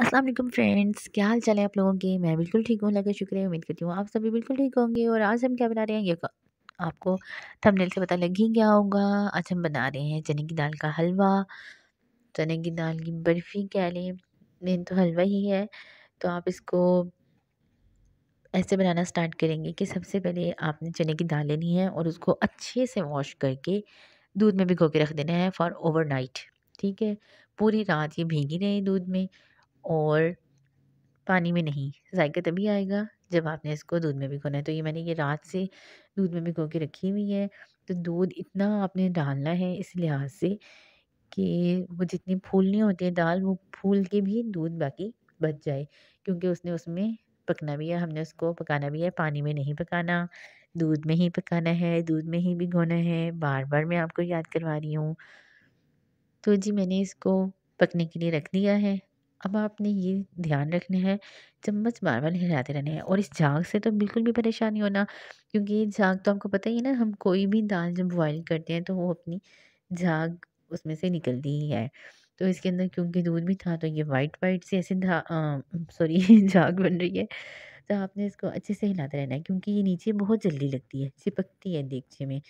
Aslam friends क्या हाल चाल है आप लोगों के मैं बिल्कुल ठीक हूँ लगे शुक्रिया उम्मीद करती हूँ आप सभी बिल्कुल ठीक होंगे और आज हम क्या बना रहे हैं ये आपको थंबनेल से पता लग ही गया होगा आज हम बना रहे हैं चने की दाल का हलवा चने की दाल की बर्फ़ी कह लें मेन तो हलवा ही है तो आप इसको ऐसे बनाना स्टार्ट करेंगे कि सबसे पहले आपने चने की दाल लेनी है और उसको अच्छे से वॉश करके दूध में भिगो के रख देना है फॉर ओवर ठीक है पूरी रात ये भीगी रहे दूध में और पानी में नहीं जायका तभी आएगा जब आपने इसको दूध में भिगोना है तो ये मैंने ये रात से दूध में भिगो के रखी हुई है तो दूध इतना आपने डालना है इस लिहाज से कि वो जितनी फूलनी होती है दाल वो फूल के भी दूध बाकी बच जाए क्योंकि उसने उसमें पकना भी है हमने उसको पकाना भी है पानी में नहीं पकाना दूध में ही पकाना है दूध में ही भिगोना है बार बार मैं आपको याद करवा रही हूँ तो जी मैंने इसको पकने के लिए रख दिया है अब आपने ये ध्यान रखना है चम्मच बार बार हिलाते रहने हैं और इस झाग से तो बिल्कुल भी परेशानी होना क्योंकि ये झाग तो आपको पता ही है ना हम कोई भी दाल जब बॉयल करते हैं तो वो अपनी झाग उसमें से निकलती ही है तो इसके अंदर क्योंकि दूध भी था तो ये वाइट वाइट से ऐसे सॉरी झाग बन रही है तो आपने इसको अच्छे से हिलाते रहना है क्योंकि ये नीचे बहुत जल्दी लगती है चिपकती है देखचे में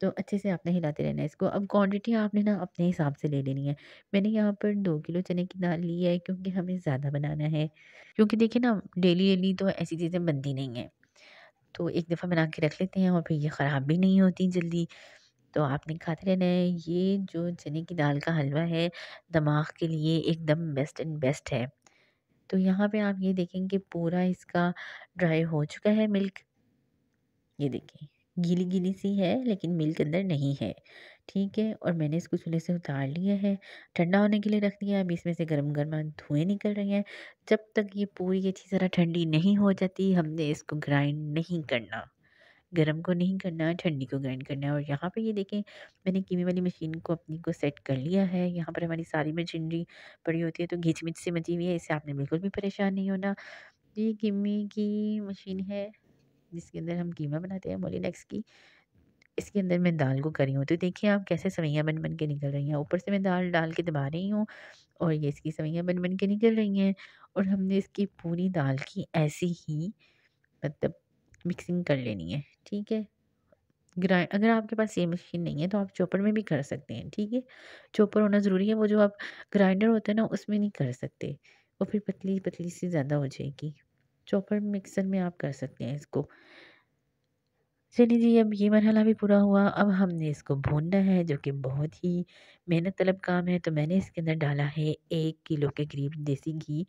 तो अच्छे से आपने हिलाते रहना है इसको अब क्वांटिटी आपने ना अपने हिसाब से ले लेनी है मैंने यहाँ पर दो किलो चने की दाल ली है क्योंकि हमें ज़्यादा बनाना है क्योंकि देखिए ना डेली डेली तो ऐसी चीज़ें बनती नहीं हैं तो एक दफ़ा बना के रख लेते हैं और फिर ये ख़राब भी नहीं होती जल्दी तो आपने खाते रहना है ये जो चने की दाल का हलवा है दिमाग के लिए एकदम बेस्ट एंड बेस्ट है तो यहाँ पे आप ये देखेंगे पूरा इसका ड्राई हो चुका है मिल्क ये देखिए गीली गीली सी है लेकिन मिल्क अंदर नहीं है ठीक है और मैंने इसको चूल्हे से उतार लिया है ठंडा होने के लिए रख दिया अभी इसमें से गर्म गर्म धुएँ निकल रहे हैं जब तक ये पूरी अच्छी तरह ठंडी नहीं हो जाती हमने इसको ग्राइंड नहीं करना गर्म को नहीं करना ठंडी को ग्राइंड करना है और यहाँ पर ये देखें मैंने कीमे वाली मशीन को अपनी को सेट कर लिया है यहाँ पर हमारी सारी मशीनरी पड़ी होती है तो घिच मिच से मची हुई है इससे आपने बिल्कुल भी परेशान नहीं होना ये कीमे की मशीन है जिसके अंदर हम कीमा बनाते हैं मोलिनेक्स की इसके अंदर मैं दाल को करी हूँ तो देखिए आप कैसे सवैयाँ बन बन के निकल रही हैं ऊपर से मैं दाल डाल के दबा रही हूँ और ये इसकी सवैयाँ बन बन के निकल रही हैं और हमने इसकी पूरी दाल की ऐसी ही मतलब मिक्सिंग कर लेनी है ठीक है ग्राइंड अगर आपके पास ये मशीन नहीं है तो आप चॉपर में भी कर सकते हैं ठीक है चॉपर होना ज़रूरी है वो जो आप ग्राइंडर होते हैं ना उसमें नहीं कर सकते वो फिर पतली पतली सी ज़्यादा हो जाएगी चॉपर मिक्सर में आप कर सकते हैं इसको चलिए जी अब ये मरहला भी पूरा हुआ अब हमने इसको भूनना है जो कि बहुत ही मेहनत तलब काम है तो मैंने इसके अंदर डाला है एक किलो के करीब देसी घी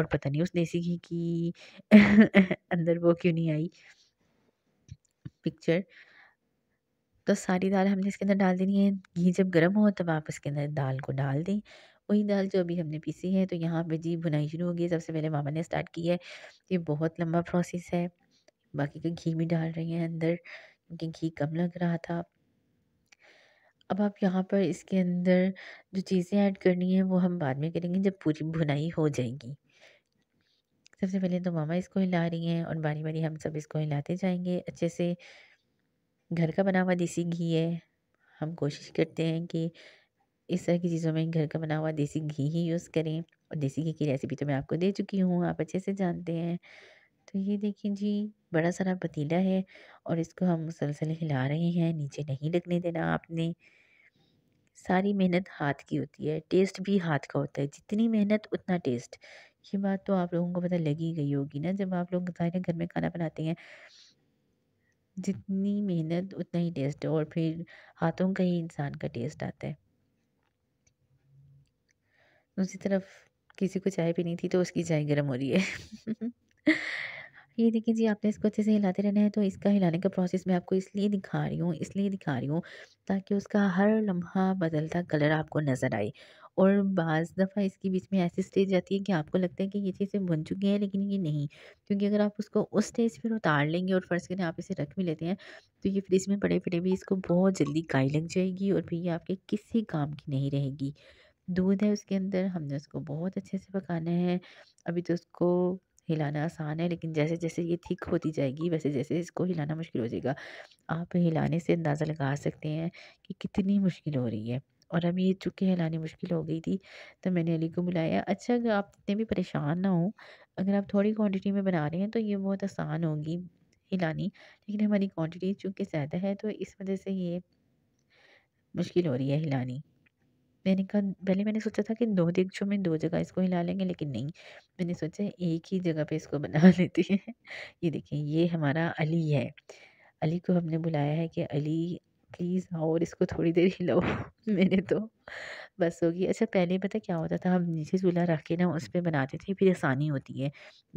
और पता नहीं उस देसी घी की अंदर वो क्यों नहीं आई पिक्चर तो सारी दाल हमने इसके अंदर डाल देनी है घी जब गर्म हो तब आप इसके अंदर दाल को डाल दें वही दाल जो अभी हमने पीसी है तो यहाँ पे जी भुनाई शुरू होगी सबसे पहले मामा ने स्टार्ट की है ये बहुत लंबा प्रोसेस है बाकी का घी भी डाल रही हैं अंदर क्योंकि घी कम लग रहा था अब आप यहाँ पर इसके अंदर जो चीज़ें ऐड करनी है वो हम बाद में करेंगे जब पूरी भुनाई हो जाएगी सबसे पहले तो मामा इसको हिला रही हैं और बारी बारी हम सब इसको हिलाते जाएंगे अच्छे से घर का बना हुआ देसी घी है हम कोशिश करते हैं कि इस तरह की चीज़ों में घर का बना हुआ देसी घी ही यूज़ करें और देसी घी की रेसिपी तो मैं आपको दे चुकी हूँ आप अच्छे से जानते हैं तो ये देखिए जी बड़ा सारा पतीला है और इसको हम मुसलसल हिला रहे हैं नीचे नहीं लगने देना आपने सारी मेहनत हाथ की होती है टेस्ट भी हाथ का होता है जितनी मेहनत उतना टेस्ट ये बात तो आप लोगों को पता लगी गई होगी ना जब आप लोग सारे घर में खाना बनाते हैं जितनी मेहनत उतना ही टेस्ट और फिर हाथों का ही इंसान का टेस्ट आता है दूसरी तरफ किसी को चाय पीनी थी तो उसकी चाय गर्म हो रही है ये देखिए जी आपने इसको अच्छे से हिलाते रहना है तो इसका हिलाने का प्रोसेस मैं आपको इसलिए दिखा रही हूँ इसलिए दिखा रही हूँ ताकि उसका हर लम्हा बदलता कलर आपको नज़र आए और बज़ दफ़ा इसके बीच में ऐसी स्टेज आती है कि आपको लगता है कि ये चीज़ें बन चुकी हैं लेकिन ये नहीं क्योंकि अगर आप उसको उस स्टेज पर उतार लेंगे और फर्स्ट करें आप इसे रख भी लेते हैं तो ये फ्रिज में पड़े पड़े भी इसको बहुत जल्दी गाय लग जाएगी और फिर ये आपके किसी काम की नहीं रहेगी दूध है उसके अंदर हमने उसको बहुत अच्छे से पकाना है अभी तो उसको हिलाना आसान है लेकिन जैसे जैसे ये थिक होती जाएगी वैसे जैसे इसको हिलाना मुश्किल हो जाएगा आप हिलाने से अंदाज़ा लगा सकते हैं कि कितनी मुश्किल हो रही है और अभी ये चुके हिलानी मुश्किल हो गई थी तो मैंने अली को बुलाया अच्छा अगर आप इतने भी परेशान ना हो अगर आप थोड़ी क्वान्टिटी में बना रहे हैं तो ये बहुत आसान होगी हिलानी लेकिन हमारी क्वान्टिटी चूँकि ज़्यादा है तो इस वजह से ये मुश्किल हो रही है हिलानी मैंने कहा पहले मैंने सोचा था कि दो दिग्गजों में दो जगह इसको हिला लेंगे लेकिन नहीं मैंने सोचा एक ही जगह पे इसको बना लेती है ये देखिए ये हमारा अली है अली को हमने बुलाया है कि अली प्लीज़ आओ और इसको थोड़ी देर हिलाओ मैंने तो बस होगी अच्छा पहले पता क्या होता था हम नीचे चूल्हा रख के ना उस पर बनाते थे फिर आसानी होती है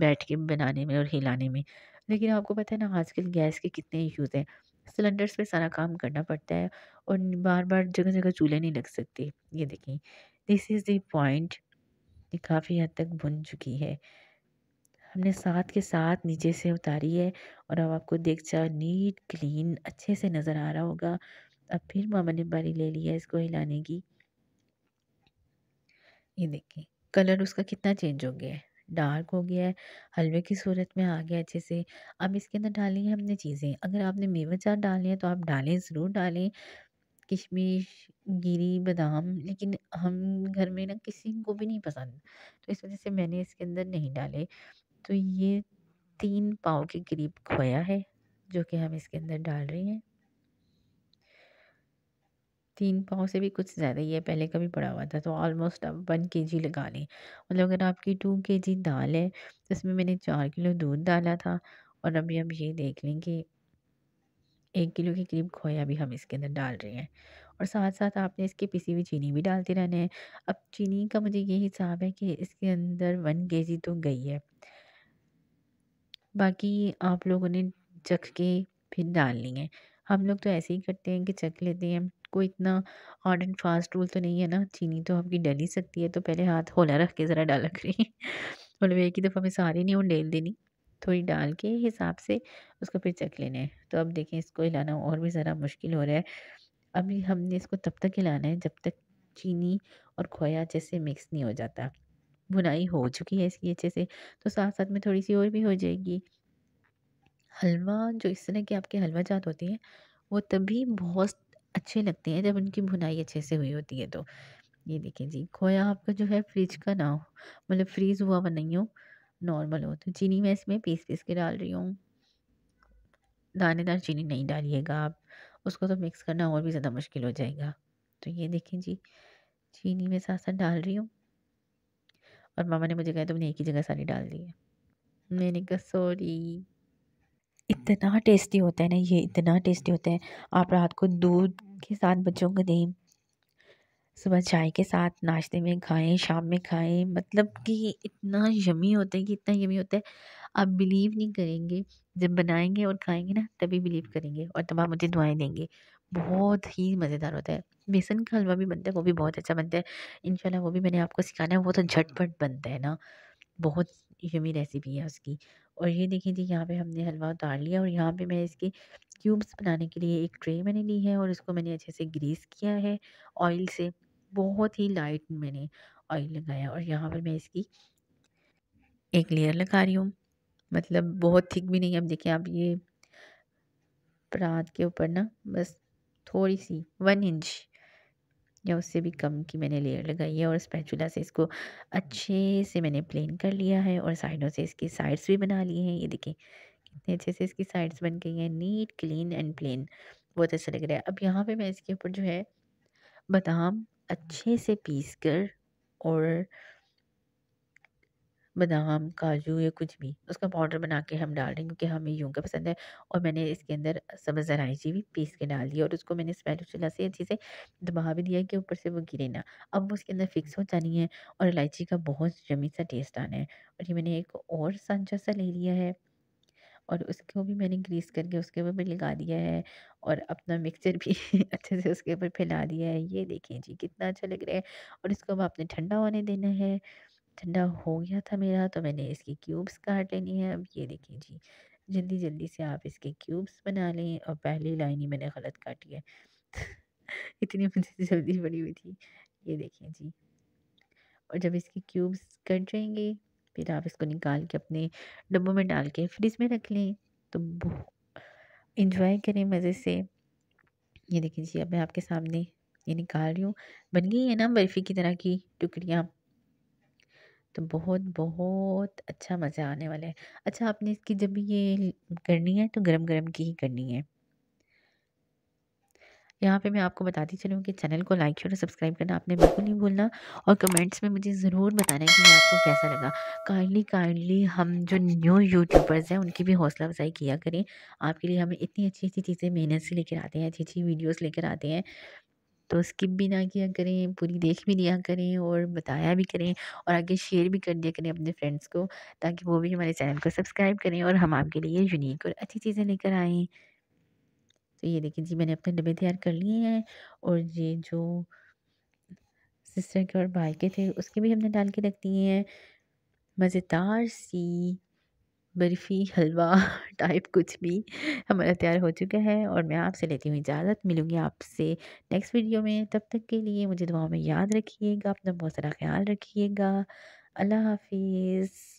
बैठ के बनाने में और हिलाने में लेकिन आपको पता है ना आजकल गैस के कितने इश्यूज़ हैं सिलेंडर्स पे सारा काम करना पड़ता है और बार बार जगह जगह चूल्हे नहीं लग सकते ये देखें दिस इज़ दी पॉइंट ये काफ़ी हद तक बुन चुकी है हमने साथ के साथ नीचे से उतारी है और अब आपको देख चाह नीट क्लीन अच्छे से नज़र आ रहा होगा अब फिर मामा ने बारी ले लिया है इसको हिलाने की ये देखें कलर उसका कितना चेंज हो गया है डार्क हो गया है हलवे की सूरत में आ गया अच्छे से अब इसके अंदर डाली है हमने चीज़ें अगर आपने मेवा चार डाले हैं तो आप डालें ज़रूर डालें किशमिश गिरी बादाम लेकिन हम घर में ना किसी को भी नहीं पसंद तो इस वजह से मैंने इसके अंदर नहीं डाले तो ये तीन पाव के करीब खोया है जो कि हम इसके अंदर डाल रहे हैं तीन पाव से भी कुछ ज़्यादा ही है पहले कभी पड़ा हुआ था तो ऑलमोस्ट आप वन के जी लगा लें मतलब अगर आपकी टू के जी दाल है तो इसमें मैंने चार किलो दूध डाला था और अभी हम ये देख लें कि एक किलो के करीब खोया भी हम इसके अंदर डाल रहे हैं और साथ साथ आपने इसके पीसी हुई चीनी भी डालते रहने हैं अब चीनी का मुझे ये हिसाब है कि इसके अंदर वन के जी तो गई है बाकी आप लोगों ने चख के फिर डालनी है हम लोग तो ऐसे ही करते हैं कि चख लेते हैं कोई इतना हार्ड एंड फास्ट रूल तो नहीं है ना चीनी तो आपकी डल ही सकती है तो पहले हाथ होला रख के ज़रा डाल रख रही है मतलब एक ही दफ़ा में सारी नहीं वो डेल देनी थोड़ी डाल के हिसाब से उसको फिर चख लेना है तो अब देखें इसको हिलाना और भी ज़रा मुश्किल हो रहा है अभी हमने इसको तब तक हिलाना है जब तक चीनी और खोया अच्छे से मिक्स नहीं हो जाता बुनाई हो चुकी है इसकी अच्छे से तो साथ साथ में थोड़ी सी और भी हो जाएगी हलवा जो इस तरह की आपके हलवा जात होती है वो तभी बहुत अच्छे लगते हैं जब उनकी भुनाई अच्छे से हुई होती है तो ये देखिए जी खोया आपका जो है फ्रिज का ना हो मतलब फ्रीज़ हुआ हुआ नहीं हो नॉर्मल हो तो चीनी मैं इसमें पीस पीस के डाल रही हूँ दानेदार चीनी नहीं डालिएगा आप उसको तो मिक्स करना और भी ज़्यादा मुश्किल हो जाएगा तो ये देखें जी चीनी में साथ साथ डाल रही हूँ और मामा ने मुझे कहा तुमने एक ही जगह सारी डाल दी है मैंने कहा सॉरी इतना टेस्टी होता है ना ये इतना टेस्टी होता है आप रात को दूध के साथ बच्चों को दें सुबह चाय के साथ नाश्ते में खाएं शाम में खाएं मतलब कि इतना यमी होता है कि इतना यमी होता है आप बिलीव नहीं करेंगे जब बनाएंगे और खाएंगे ना तभी बिलीव करेंगे और तब आप मुझे दुआएं देंगे बहुत ही मज़ेदार होता है बेसन का हलवा भी बनता है वो भी बहुत अच्छा बनता है इनशाला वो भी मैंने आपको सिखाना है वो तो झटपट बनता है ना बहुत यमी रेसिपी है उसकी और ये देखें जी यहाँ पे हमने हलवा उतार लिया और यहाँ पे मैं इसके क्यूब्स बनाने के लिए एक ट्रे मैंने ली है और इसको मैंने अच्छे से ग्रीस किया है ऑयल से बहुत ही लाइट मैंने ऑयल लगाया और यहाँ पर मैं इसकी एक लेयर लगा रही हूँ मतलब बहुत थिक भी नहीं अब देखें आप ये परात के ऊपर ना बस थोड़ी सी वन इंच या उससे भी कम की मैंने लेयर लगाई है और स्पैचुला से इसको अच्छे से मैंने प्लेन कर लिया है और साइडों से इसकी साइड्स भी बना ली हैं ये देखें कितने अच्छे से इसकी साइड्स बन गई हैं नीट क्लीन एंड प्लेन बहुत अच्छा लग रहा है अब यहाँ पे मैं इसके ऊपर जो है बादाम अच्छे से पीस कर और बादाम काजू या कुछ भी उसका पाउडर बना के हम डाल रहे हैं क्योंकि हमें यूं का पसंद है और मैंने इसके अंदर सब इलायची भी पीस के डाल दी और उसको मैंने स्पैटूचूला से अच्छे से दबा भी दिया कि ऊपर से वो गिरे ना अब वो उसके अंदर फिक्स हो जानी है और इलायची का बहुत जमी सा टेस्ट आना है और ये मैंने एक और सांचा सा ले लिया है और उसको भी मैंने ग्रीस करके उसके ऊपर भी लगा दिया है और अपना मिक्सचर भी अच्छे से उसके ऊपर फैला दिया है ये देखिए जी कितना अच्छा लग रहा है और इसको अब आपने ठंडा होने देना है ठंडा हो गया था मेरा तो मैंने इसके क्यूब्स काट लेनी है अब ये देखें जी जल्दी जल्दी से आप इसके क्यूब्स बना लें और पहली लाइन ही मैंने गलत काटी है इतनी मुझे तो जल्दी बनी हुई थी ये देखें जी और जब इसके क्यूब्स कट जाएंगे फिर आप इसको निकाल के अपने डब्बों में डाल के फ्रिज में रख लें तो इंजॉय करें मज़े से ये देखें जी अब मैं आपके सामने ये निकाल रही हूँ बन गई है ना बर्फ़ी की तरह की टुकड़ियाँ तो बहुत बहुत अच्छा मज़ा आने वाला है अच्छा आपने इसकी जब भी ये करनी है तो गरम गरम की ही करनी है यहाँ पे मैं आपको बताती चलूँ कि चैनल को लाइक शेयर और सब्सक्राइब करना आपने बिल्कुल नहीं भूलना और कमेंट्स में मुझे ज़रूर बताना कि आपको कैसा लगा काइंडली काइंडली हम जो न्यू यूट्यूबर्स हैं उनकी भी हौसला अफजाई किया करें आपके लिए हमें इतनी अच्छी अच्छी चीज़ें मेहनत से लेकर आते हैं अच्छी अच्छी वीडियोज़ लेकर आते हैं तो स्किप भी ना किया करें पूरी देख भी लिया करें और बताया भी करें और आगे शेयर भी कर दिया करें अपने फ्रेंड्स को ताकि वो भी हमारे चैनल को सब्सक्राइब करें और हम आपके लिए यूनिक और अच्छी चीज़ें लेकर आएँ तो ये देखिए जी मैंने अपने डब्बे तैयार कर लिए हैं और ये जो सिस्टर के और भाई के थे उसके भी हमने डाल के रख दिए हैं मज़ेदार सी बर्फ़ी हलवा टाइप कुछ भी हमारा तैयार हो चुका है और मैं आपसे लेती हूँ इजाज़त मिलूँगी आपसे नेक्स्ट वीडियो में तब तक के लिए मुझे दुआओं में याद रखिएगा अपना बहुत सारा ख्याल रखिएगा अल्लाह हाफिज़